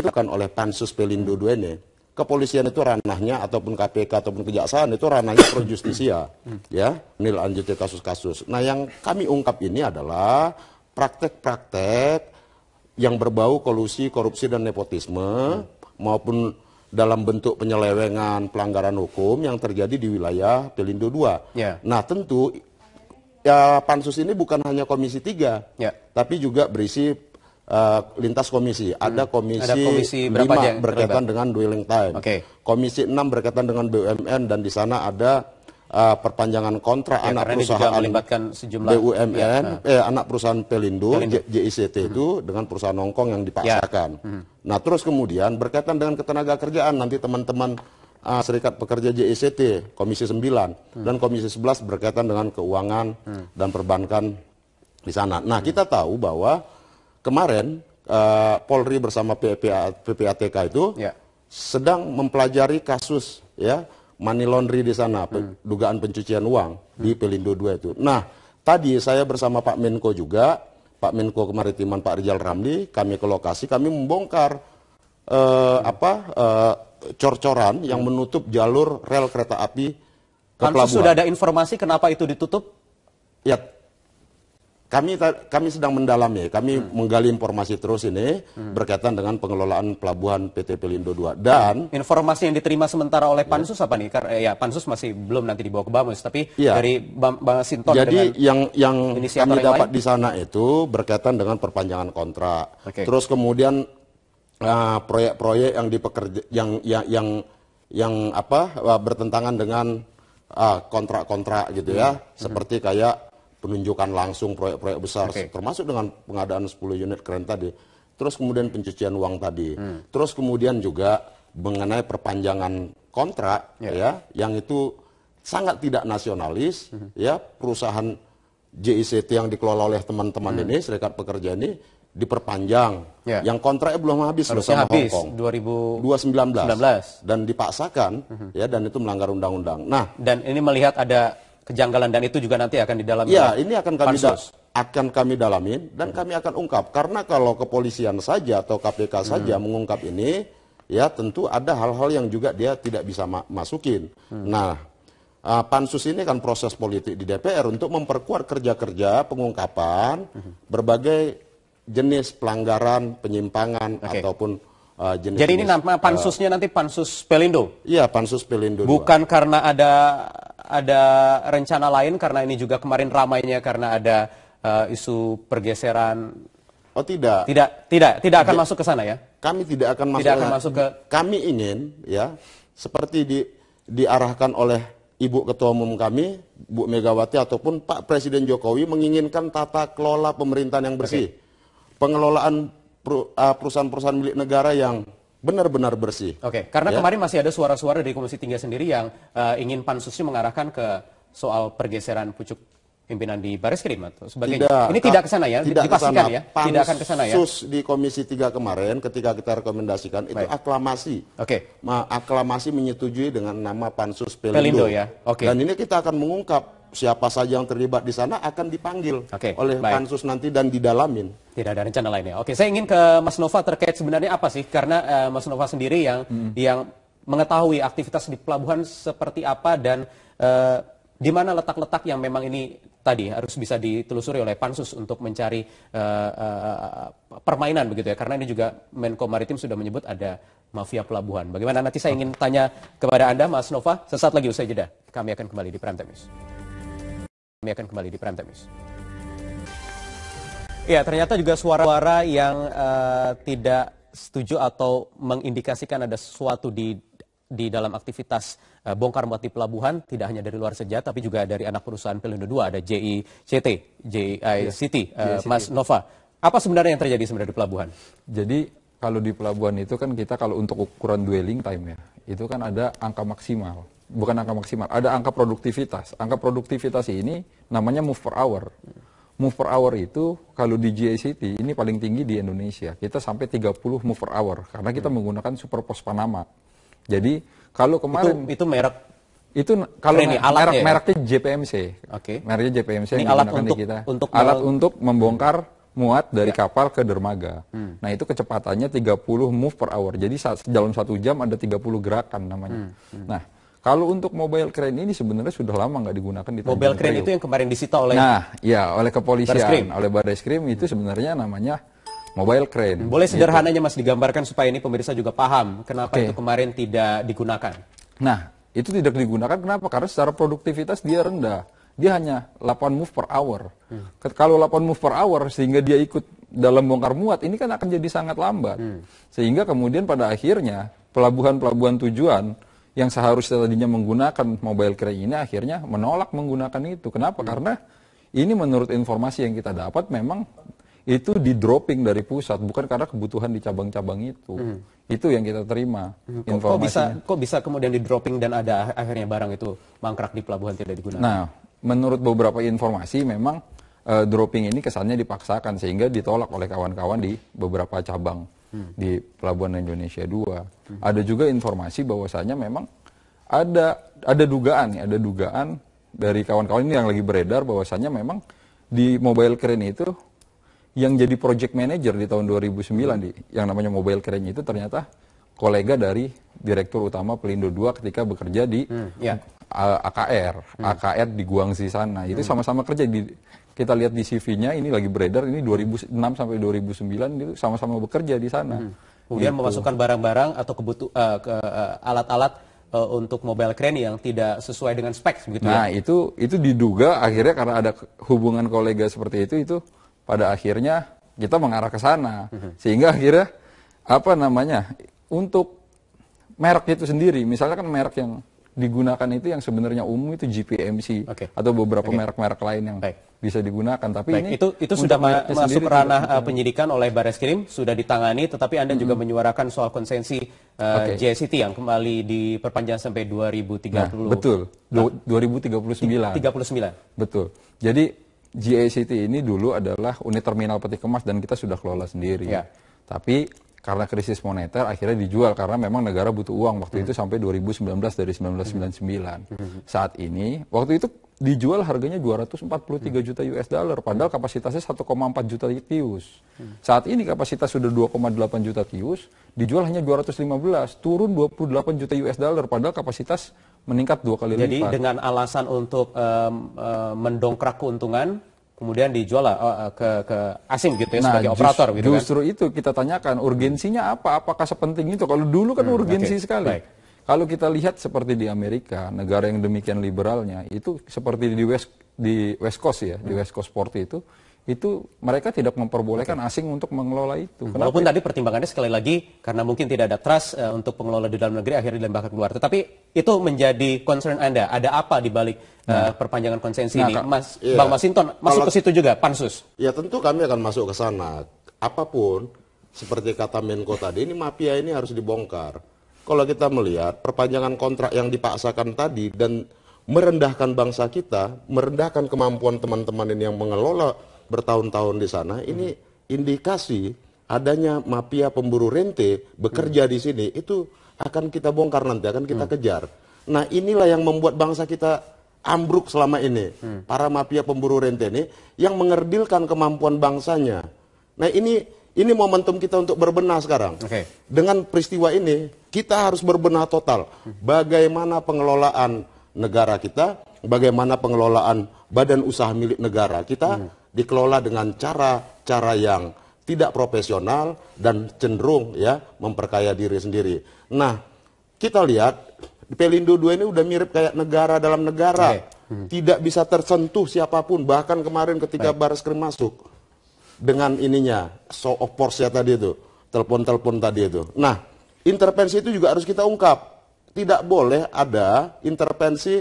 dilakukan oleh pansus pelindo 2 ini kepolisian itu ranahnya ataupun KPK ataupun kejaksaan itu ranahnya pro justisia ya melanjuti kasus-kasus nah yang kami ungkap ini adalah praktek-praktek yang berbau kolusi korupsi dan nepotisme maupun dalam bentuk penyelewengan pelanggaran hukum yang terjadi di wilayah Pelindo 2. Yeah. Nah, tentu ya pansus ini bukan hanya komisi 3, yeah. tapi juga berisi uh, lintas komisi. Hmm. Ada komisi, ada komisi 5 berkaitan terlibat? dengan dwelling time. Okay. Komisi 6 berkaitan dengan BUMN dan di sana ada uh, perpanjangan kontrak ya, anak perusahaan sejumlah BUMN, ya, eh, anak perusahaan Pelindo, Pelindo. JICT hmm. itu dengan perusahaan Hongkong yang ya. dipaksakan. Ya. Hmm. Nah terus kemudian berkaitan dengan ketenaga kerjaan nanti teman-teman uh, Serikat Pekerja JICT Komisi 9 hmm. dan Komisi 11 berkaitan dengan keuangan hmm. dan perbankan di sana. Nah hmm. kita tahu bahwa kemarin uh, Polri bersama PPA, PPATK itu ya. sedang mempelajari kasus ya money laundry di sana, hmm. dugaan pencucian uang hmm. di Pelindo 2 itu. Nah, tadi saya bersama Pak Menko juga, Pak Menko Kemaritiman Pak Rizal Ramli, kami ke lokasi, kami membongkar uh, hmm. apa uh, cor-coran yang hmm. menutup jalur rel kereta api ke pelabuhan. sudah ada informasi kenapa itu ditutup? Ya, kami kami sedang mendalami, kami hmm. menggali informasi terus ini hmm. berkaitan dengan pengelolaan pelabuhan PT Pelindo 2. Dan informasi yang diterima sementara oleh ya. Pansus ya. apa nih? Karena eh, ya Pansus masih belum nanti dibawa ke Bamus, tapi ya. dari Bang, Bang Sinton Jadi yang yang kami yang dapat lain? di sana itu berkaitan dengan perpanjangan kontrak. Okay. Terus kemudian proyek ah, proyek-proyek yang dipekerja yang yang yang yang apa uh, bertentangan dengan ah, kontrak-kontrak uh, gitu ya, hmm. seperti kayak penunjukan langsung proyek-proyek besar okay. termasuk dengan pengadaan 10 unit keren tadi. Terus kemudian pencucian uang tadi. Hmm. Terus kemudian juga mengenai perpanjangan kontrak yeah. ya yang itu sangat tidak nasionalis hmm. ya perusahaan JICT yang dikelola oleh teman-teman hmm. ini serikat pekerja ini diperpanjang yeah. yang kontraknya belum habis Harusnya bersama habis, Hong Kong 2019 19. dan dipaksakan hmm. ya dan itu melanggar undang-undang. Nah, dan ini melihat ada kejanggalan dan itu juga nanti akan didalami. Ya, ini akan kami pansus. akan kami dalamin dan hmm. kami akan ungkap karena kalau kepolisian saja atau KPK saja hmm. mengungkap ini ya tentu ada hal-hal yang juga dia tidak bisa ma masukin. Hmm. Nah, uh, pansus ini kan proses politik di DPR untuk memperkuat kerja-kerja pengungkapan hmm. berbagai jenis pelanggaran, penyimpangan okay. ataupun Uh, ah, jenis Jadi ini nama ah, pansusnya uh, nanti pansus Pelindo. Iya, pansus Pelindo. Bukan 2. karena ada ada rencana lain karena ini juga kemarin ramainya karena ada uh, isu pergeseran? Oh tidak. Tidak, tidak, tidak akan tidak. masuk ke sana ya. Kami tidak akan masuk. Tidak akan masuk ke. Kami ingin ya seperti di diarahkan oleh Ibu Ketua Umum kami, Bu Megawati ataupun Pak Presiden Jokowi menginginkan tata kelola pemerintahan yang bersih. Okay. Pengelolaan eh, perusahaan-perusahaan milik negara yang benar-benar bersih. Oke, okay. karena ya. kemarin masih ada suara-suara dari Komisi Tiga sendiri yang uh, ingin pansusnya mengarahkan ke soal pergeseran pucuk pimpinan di Baris Krim atau sebagainya. Tidak, ini tidak ke sana ya, tidak dipastikan kesana. ya, Pansus tidak akan ke sana ya. Pansus di Komisi Tiga kemarin ketika kita rekomendasikan Baik. itu aklamasi. Oke. Okay. Aklamasi menyetujui dengan nama Pansus Pelindo, Pelindo ya. Oke. Okay. Dan ini kita akan mengungkap siapa saja yang terlibat di sana akan dipanggil okay, oleh baik. pansus nanti dan didalamin. Tidak ada rencana lainnya. Oke, saya ingin ke Mas Nova terkait sebenarnya apa sih? Karena uh, Mas Nova sendiri yang hmm. yang mengetahui aktivitas di pelabuhan seperti apa dan uh, di mana letak-letak yang memang ini tadi harus bisa ditelusuri oleh pansus untuk mencari uh, uh, permainan begitu ya. Karena ini juga Menko Maritim sudah menyebut ada mafia pelabuhan. Bagaimana nanti saya ingin tanya kepada Anda Mas Nova sesaat lagi usai jeda. Kami akan kembali di Prime Time News. Kami akan kembali di Prime Time Ya, ternyata juga suara-suara yang uh, tidak setuju atau mengindikasikan ada sesuatu di di dalam aktivitas uh, bongkar muat di pelabuhan tidak hanya dari luar saja tapi juga dari anak perusahaan Pelindo 2 ada JICT, JICT, uh, iya, eh, Mas Nova. Apa sebenarnya yang terjadi sebenarnya di pelabuhan? Jadi kalau di pelabuhan itu kan kita kalau untuk ukuran dwelling time ya, itu kan ada angka maksimal bukan angka maksimal, ada angka produktivitas. Angka produktivitas ini namanya move per hour. Move per hour itu kalau di GICT ini paling tinggi di Indonesia. Kita sampai 30 move per hour karena kita hmm. menggunakan Super Pos Panama. Jadi kalau kemarin itu, itu merek itu kalau ini, alat merek, ya? mereknya JPMC. Oke. Okay. Mereknya JPMC ini alat untuk, kita. Untuk alat mel- untuk membongkar muat dari ya. kapal ke dermaga. Hmm. Nah, itu kecepatannya 30 move per hour. Jadi saat, dalam satu jam ada 30 gerakan namanya. Hmm. Hmm. Nah, kalau untuk mobile crane ini sebenarnya sudah lama nggak digunakan di Tanjung Mobile crane itu yang kemarin disita oleh Nah, ya oleh kepolisian, oleh Baris Krim itu sebenarnya namanya mobile crane. Boleh sederhananya gitu. Mas digambarkan supaya ini pemirsa juga paham kenapa okay. itu kemarin tidak digunakan. Nah, itu tidak digunakan kenapa? Karena secara produktivitas dia rendah. Dia hanya 8 move per hour. Hmm. Kalau 8 move per hour sehingga dia ikut dalam bongkar muat ini kan akan jadi sangat lambat. Hmm. Sehingga kemudian pada akhirnya pelabuhan-pelabuhan tujuan yang seharusnya tadinya menggunakan mobile crane ini akhirnya menolak menggunakan itu. Kenapa? Hmm. Karena ini menurut informasi yang kita dapat memang itu di dropping dari pusat bukan karena kebutuhan di cabang-cabang itu. Hmm. Itu yang kita terima. Hmm. Kok, kok bisa kok bisa kemudian di dropping dan ada akhirnya barang itu mangkrak di pelabuhan tidak digunakan. Nah, menurut beberapa informasi memang uh, dropping ini kesannya dipaksakan sehingga ditolak oleh kawan-kawan di beberapa cabang di Pelabuhan Indonesia 2. Hmm. Ada juga informasi bahwasanya memang ada ada dugaan ya, ada dugaan dari kawan-kawan ini yang lagi beredar bahwasanya memang di Mobile Crane itu yang jadi project manager di tahun 2009 hmm. di yang namanya Mobile Crane itu ternyata kolega dari direktur utama Pelindo 2 ketika bekerja di hmm, yeah. AKR, hmm. AKR di Guangxi sana. Itu hmm. sama-sama kerja di kita lihat di CV-nya ini lagi beredar ini 2006 sampai 2009 itu sama-sama bekerja di sana. Hmm. Kemudian gitu. memasukkan barang-barang atau kebutuh eh, uh, ke eh, alat-alat uh, untuk mobile crane yang tidak sesuai dengan spek begitu nah, ya. Nah, itu itu diduga akhirnya karena ada hubungan kolega seperti itu itu pada akhirnya kita mengarah ke sana. Hmm. Sehingga akhirnya apa namanya? Untuk merek itu sendiri, misalnya kan merek yang digunakan itu yang sebenarnya umum itu GPMC okay. atau beberapa merek-merek okay. lain yang Baik. bisa digunakan. Tapi Baik. ini itu itu sudah ma masuk ranah eh, penyidikan oleh Baris Krim, sudah ditangani. Tetapi Anda mm -hmm. juga menyuarakan soal konsensi uh, eh, okay. JCT yang kembali diperpanjang sampai 2030. Nah, betul, nah, 2039. 39. Betul. Jadi JCT ini dulu adalah unit terminal peti kemas dan kita sudah kelola sendiri. Ya. Tapi karena krisis moneter akhirnya dijual karena memang negara butuh uang waktu hmm. itu sampai 2019 dari 1999. Hmm. Saat ini waktu itu dijual harganya 243 hmm. juta US dollar padahal kapasitasnya 1,4 juta tius. Saat ini kapasitas sudah 2,8 juta tius, dijual hanya 215, turun 28 juta US dollar padahal kapasitas meningkat dua kali Jadi lipat. Jadi dengan alasan untuk um, uh, mendongkrak keuntungan kemudian dijual lah, uh, ke ke asing gitu ya nah, sebagai just, operator gitu kan. justru itu kita tanyakan urgensinya apa apakah sepenting itu kalau dulu kan hmm, urgensi okay. sekali Baik. kalau kita lihat seperti di Amerika negara yang demikian liberalnya itu seperti di West di West Coast ya hmm. di West Coast Port itu itu mereka tidak memperbolehkan okay. asing untuk mengelola itu. Hmm. Walaupun tadi pertimbangannya sekali lagi karena mungkin tidak ada trust uh, untuk pengelola di dalam negeri akhirnya dilembahkan keluar. Tetapi itu menjadi concern Anda. Ada apa di balik eh, nah. perpanjangan konsensi nah, ini? Mas iya. Bang Masinton masuk Kalau, ke situ juga pansus. Ya tentu kami akan masuk ke sana. Apapun seperti kata Menko tadi ini mafia ini harus dibongkar. Kalau kita melihat perpanjangan kontrak yang dipaksakan tadi dan merendahkan bangsa kita, merendahkan kemampuan teman-teman ini yang mengelola bertahun-tahun di sana ini indikasi adanya mafia pemburu rente bekerja di sini itu akan kita bongkar nanti akan kita hmm. kejar. Nah inilah yang membuat bangsa kita ambruk selama ini. Hmm. Para mafia pemburu rente ini yang mengerdilkan kemampuan bangsanya. Nah ini ini momentum kita untuk berbenah sekarang. Okay. Dengan peristiwa ini, kita harus berbenah total. Bagaimana pengelolaan negara kita, bagaimana pengelolaan badan usaha milik negara kita, hmm dikelola dengan cara-cara yang tidak profesional dan cenderung ya memperkaya diri sendiri. Nah, kita lihat Pelindo 2 ini udah mirip kayak negara dalam negara. Hmm. Tidak bisa tersentuh siapapun bahkan kemarin ketika Baik. baris krim masuk dengan ininya so of force ya tadi itu, telepon-telepon tadi itu. Nah, intervensi itu juga harus kita ungkap. Tidak boleh ada intervensi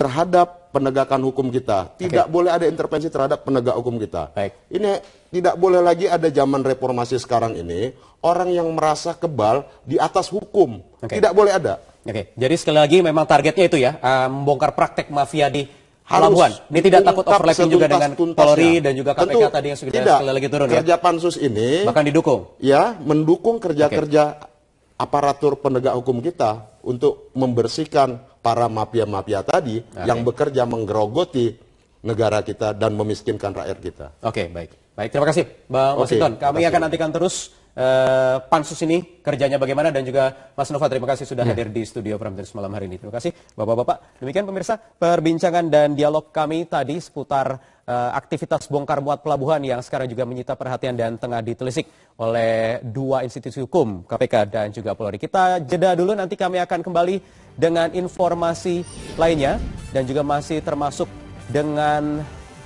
terhadap penegakan hukum kita. Tidak okay. boleh ada intervensi terhadap penegak hukum kita. Baik. Ini tidak boleh lagi ada zaman reformasi sekarang ini orang yang merasa kebal di atas hukum. Okay. Tidak boleh ada. Oke. Okay. Jadi sekali lagi memang targetnya itu ya eh, membongkar praktek mafia di Pelabuhan. Ini tidak takut overlapping juga dengan Polri dan juga KPK Tentu, tadi yang sudah tidak. sekali lagi turun kerja ya. Kerja pansus ini bahkan didukung. Ya, mendukung kerja-kerja okay. aparatur penegak hukum kita untuk membersihkan para mafia-mafia tadi okay. yang bekerja menggerogoti negara kita dan memiskinkan rakyat kita. Oke, okay, baik. Baik, terima kasih Bang okay, Kami akan nantikan terus Eh, pansus ini kerjanya bagaimana dan juga Mas Nova terima kasih sudah ya. hadir di studio Prambors malam hari ini. Terima kasih Bapak-bapak. Demikian pemirsa perbincangan dan dialog kami tadi seputar uh, aktivitas bongkar muat pelabuhan yang sekarang juga menyita perhatian dan tengah ditelisik oleh dua institusi hukum, KPK dan juga Polri. Kita jeda dulu nanti kami akan kembali dengan informasi lainnya dan juga masih termasuk dengan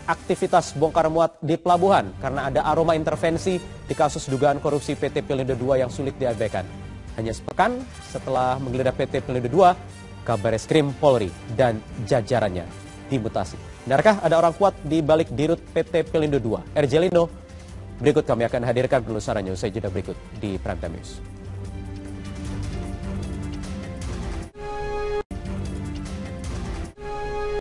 aktivitas bongkar muat di pelabuhan karena ada aroma intervensi di kasus dugaan korupsi PT Pelindo II yang sulit diabaikan. Hanya sepekan setelah menggeledah PT Pelindo II, kabar eskrim Polri dan jajarannya dimutasi. Benarkah ada orang kuat di balik dirut PT Pelindo II? Erjelindo, berikut kami akan hadirkan penelusurannya usai jeda berikut di Prime News.